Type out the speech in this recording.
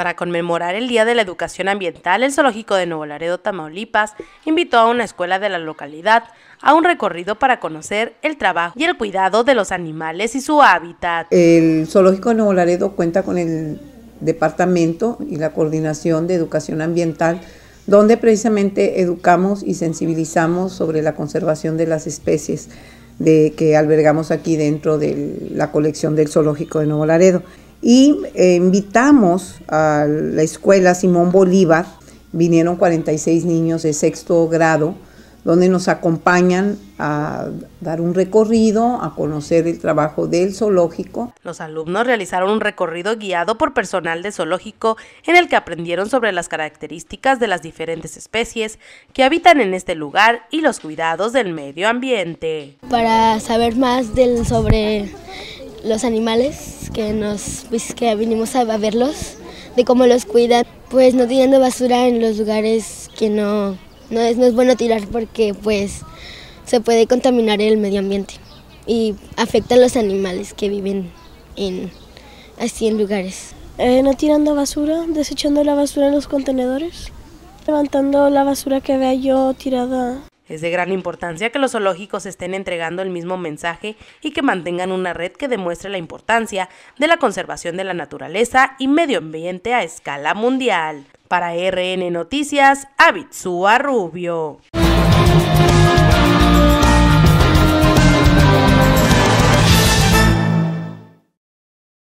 Para conmemorar el Día de la Educación Ambiental, el Zoológico de Nuevo Laredo, Tamaulipas, invitó a una escuela de la localidad a un recorrido para conocer el trabajo y el cuidado de los animales y su hábitat. El Zoológico de Nuevo Laredo cuenta con el Departamento y la Coordinación de Educación Ambiental, donde precisamente educamos y sensibilizamos sobre la conservación de las especies de, que albergamos aquí dentro de la colección del Zoológico de Nuevo Laredo. Y eh, invitamos a la escuela Simón Bolívar, vinieron 46 niños de sexto grado, donde nos acompañan a dar un recorrido, a conocer el trabajo del zoológico. Los alumnos realizaron un recorrido guiado por personal de zoológico en el que aprendieron sobre las características de las diferentes especies que habitan en este lugar y los cuidados del medio ambiente. Para saber más del, sobre los animales, que nos pues, que vinimos a, verlos, de cómo los cuidan, pues no tirando basura en los lugares que no, no es, no es bueno tirar porque pues se puede contaminar el medio ambiente y afecta a los animales que viven en así en lugares. Eh, no tirando basura, desechando la basura en los contenedores, levantando la basura que vea yo tirada es de gran importancia que los zoológicos estén entregando el mismo mensaje y que mantengan una red que demuestre la importancia de la conservación de la naturaleza y medio ambiente a escala mundial. Para RN Noticias, Abitsua Rubio.